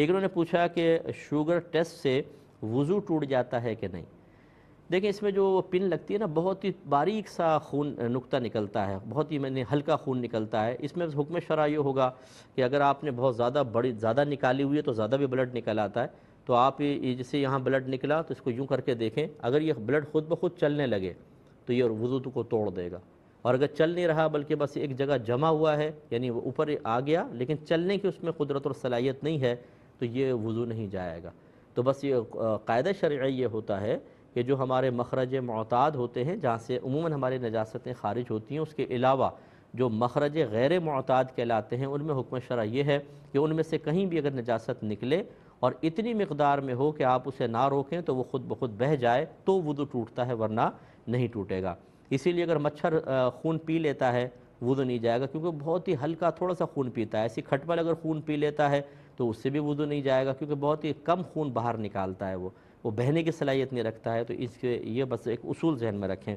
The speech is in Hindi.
एक उन्होंने पूछा कि शुगर टेस्ट से वज़ू टूट जाता है कि नहीं देखें इसमें जो पिन लगती है ना बहुत ही बारीक सा खून नुकता निकलता है बहुत ही मैंने हल्का खून निकलता है इसमें हुक्म शरा ये होगा कि अगर आपने बहुत ज़्यादा बड़ी ज़्यादा निकाली हुई है तो ज़्यादा भी ब्लड निकल आता है तो आप जैसे यहाँ ब्लड निकला तो इसको यूँ करके देखें अगर ये ब्लड खुद ब खुद चलने लगे तो ये वजू तो को तोड़ देगा और अगर चल नहीं रहा बल्कि बस एक जगह जमा हुआ है यानी वो ऊपर आ गया लेकिन चलने की उसमें कुदरत और सलाहियत नहीं है तो ये वज़ू नहीं जाएगा तो बस ये कायदा शर्य ये होता है कि जो हमारे मखरज मतद होते हैं जहाँ से उमूमा हमारी नजास्तें खारिज होती हैं उसके अलावा जो मखरज गैर मतद कहलाते हैं उनमें हुक्म शरा ये है कि उनमें से कहीं भी अगर नजास्त निकले और इतनी मकदार में हो कि आप उसे ना रोकें तो वो ख़ुद ब खुद बह जाए तो वज़ू टूटता है वरना नहीं टूटेगा इसीलिए अगर मच्छर खून पी लेता है वज़ू नहीं जाएगा क्योंकि बहुत ही हल्का थोड़ा सा खून पीता है ऐसी खटपल अगर खून पी लेता है तो उससे भी वज़ू नहीं जाएगा क्योंकि बहुत ही कम खून बाहर निकालता है वो वो बहने की सलाहियत नहीं रखता है तो इसके ये बस एक उसूल जहन में रखें